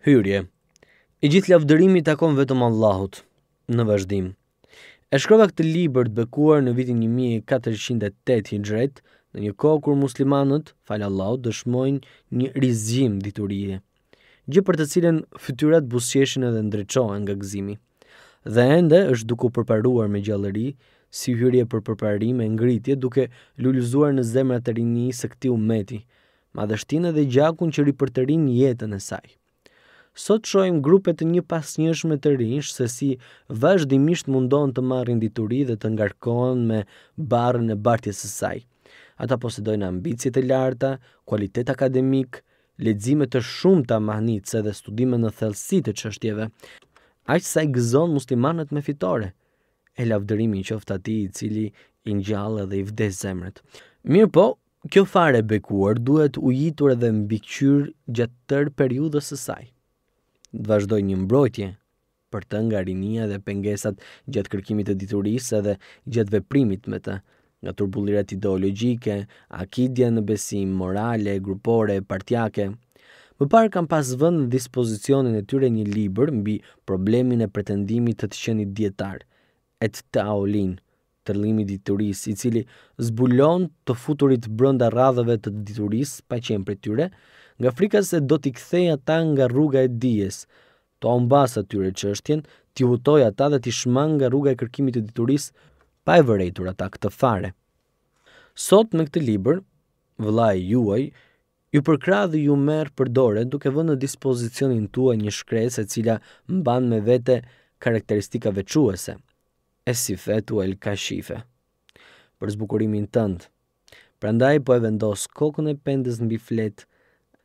Hyrje. I gjithë lavdërimi i takon vetëm Allahut në vazhdim. E shkrova këtë libër të bekuar në vitin 1408 Hijret, në një kohë kur muslimanët, falë Allahut, dëshmojnë një rizim diturije, gjë për të cilën fytyrat buzëqeshin edhe ndriçohen nga gëzimi. Dhe ende është duke u përparuar me gjallëri, si hyrje për përparim e ngritje duke lulëzuar në zemrat e rinisë së këtij umeti, madhështinë dhe gjakun që ripërtërin jetën e saj sot shojmë grupet të një pas njëshme të rinjsh se si vazhdimisht mundon të marrin dituri dhe të ngarkohen me barën e bartje së saj. Ata posedojnë ambicjet e larta, kualitet akademik, ledzime të shumë të se dhe studime në thelsi të qështjeve, aqë sa i gëzon muslimanët me fitore, e lavdërimi që ofta ti i cili i njallë dhe i vdes zemret. Mirë po, kjo fare bekuar duhet ujitur edhe mbikqyr gjatë tërë periudës sësaj. saj të vazhdoj një mbrojtje për të nga rinia dhe pengesat gjatë kërkimit të diturisë dhe gjatë veprimit me të, nga turbulirat ideologjike, akidja në besim, morale, grupore, partjake. Më parë kam pas vënd në dispozicionin e tyre një liber mbi problemin e pretendimit të të qenit djetar, et të aolin, të rlimi dituris, i cili zbulon të futurit brënda radhëve të dituris pa qenë për tyre, nga frika se do t'i kthej ata nga rruga e dijes, të ombas atyre çështjen, t'i utoj ata dhe t'i shmang nga rruga e kërkimit të dituris, pa e vërejtur ata këtë fare. Sot me këtë libër, vëlaj juaj ju përkra dhe ju merë për dore duke vënë në dispozicionin tua një shkres e cila mban me vete karakteristika vequese, e si fetu el ka shife. Për zbukurimin tëndë, prandaj po e vendos kokën e pendës në bifletë,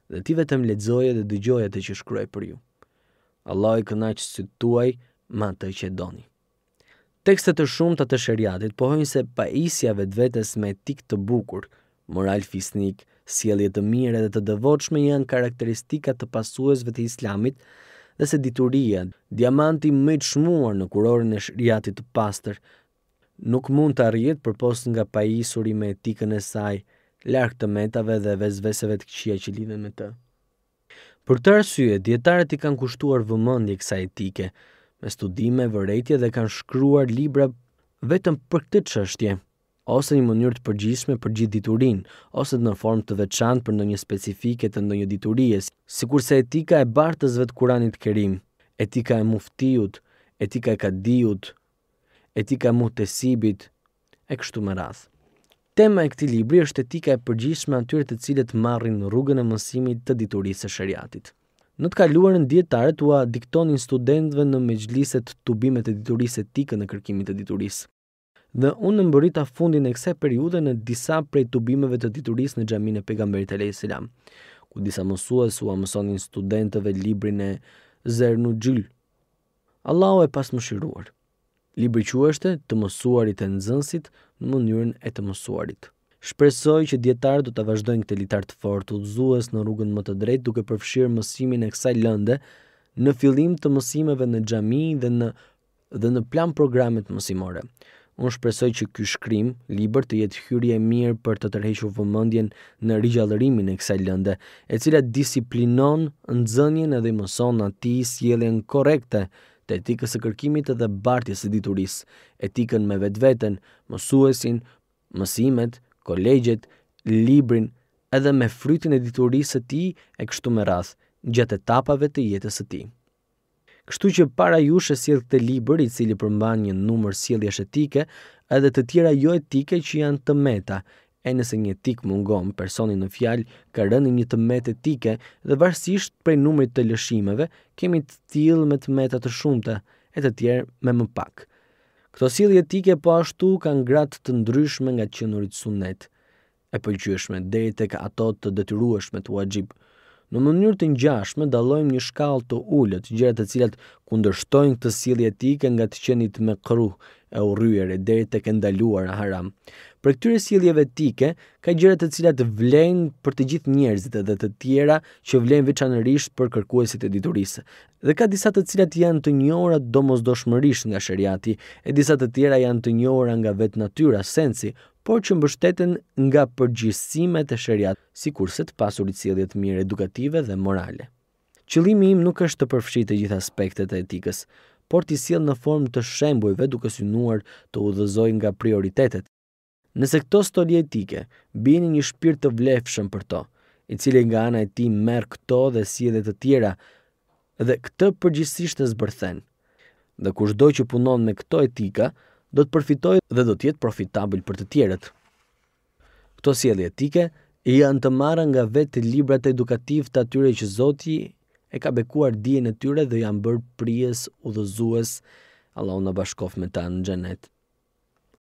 dhe ti vetëm ledzoje dhe dëgjoje të që shkruaj për ju. Allah i këna që së tuaj ma të që doni. Tekstet të shumë të të shëriatit pohojnë se pa isja vetë vetës me etik të bukur, moral fisnik, sielje të mire dhe të dëvoqme janë karakteristikat të pasuesve të islamit dhe se dituria, diamanti më të shmuar në kurorën e shëriatit të pastër, nuk mund të arjet për post nga pajisuri me etikën e saj, larg të metave dhe vezveseve të këqija që lidhen me të. Për këtë arsye, dietarët i kanë kushtuar vëmendje kësaj etike me studime, vërejtje dhe kanë shkruar libra vetëm për këtë çështje, ose në mënyrë të përgjithshme për gjithë diturinë, ose në formë të veçantë për ndonjë specifike të ndonjë diturie, sikurse etika e bartësve të Kuranit të Kerim, etika e muftiut, etika e kadijut, etika e mutesibit e kështu me radhë. Tema e këtij libri është etika e përgjithshme atyre të cilët marrin rrugën e mësimit të diturisë së shariatit. Në të kaluarën dietarët ua diktonin studentëve në mexhliset tubimet e diturisë etike në kërkimin e diturisë. Dhe unë mbërita fundin e kësaj periudhe në disa prej tubimeve të diturisë në xhamin e pejgamberit alayhis salam, ku disa mësues ua mësonin studentëve librin e Zernu Gjyl. Allahu e pas më shiruar. Libri që është të mësuarit e nëzënsit në mënyrën e të mësuarit. Shpresoj që djetarë do të vazhdojnë këtë litartë fort të zuës në rrugën më të drejt duke përfshirë mësimin e kësaj lënde në filim të mësimeve në gjami dhe në, dhe në plan programet mësimore. Unë shpresoj që ky shkrim, liber të jetë hyrje e mirë për të tërhequr vëmendjen në rigjallërimin e kësaj lënde, e cila disiplinon nxënien edhe mëson atij sjelljen korrekte të etikës së kërkimit edhe bartjes së diturisë, etikën me vetveten, mësuesin, mësimet, kolegjet, librin, edhe me frytin e diturisë së tij e kështu me rath gjatë etapave të jetës së tij. Kështu që para jush e sjedhë të liber, i cili përmban një numër sjedhjesh etike, edhe të tjera jo etike që janë të meta, e nëse një etik mungon, personin në fjalë ka rënë një të met etike dhe varsisht prej numrit të lëshimeve, kemi të tjilë me të metat të shumëta e të tjerë me më pak. Këto sili etike po ashtu kanë gratë të ndryshme nga qënurit sunet, e përgjyshme dhe i tek ato të detyrueshme të uajgjibë, Në mënyrë të ngjashme dallojmë një shkallë të ulët, gjëra të cilat kundërshtojnë këtë sjellje etike nga të qenit me kruh e urryere deri tek e ndaluara haram. Për këtyre sjelljeve etike ka gjëra të cilat vlen për të gjithë njerëzit edhe të tjera që vlen veçanërisht për kërkuesit e diturisë. Dhe ka disa të cilat janë të njohura domosdoshmërisht nga shariati e disa të tjera janë të njohura nga vet natyra sensi, por që mbështeten nga përgjysmet e shariat, sikur se të pasurit sjellje të mirë edukative dhe morale. Qëllimi im nuk është të përfshijë të gjitha aspektet e etikës, por të isil në formë të shembujve duke synuar të udhëzoj nga prioritetet. Nëse këto stoli etike bini një shpirt të vlefshëm për to, i cili nga ana e tij merr këto dhe sjellje të tjera dhe këtë përgjithsisht e zbërthen. Dhe kushdo që punon me këto etika, do të përfitojë dhe do të jetë profitabël për të tjerët. Kto sjellje si etike janë të marra nga vetë librat edukativ të atyre që Zoti e ka bekuar dijen e tyre dhe janë bërë prijes udhëzues. Allahu na bashkof me ta në xhenet.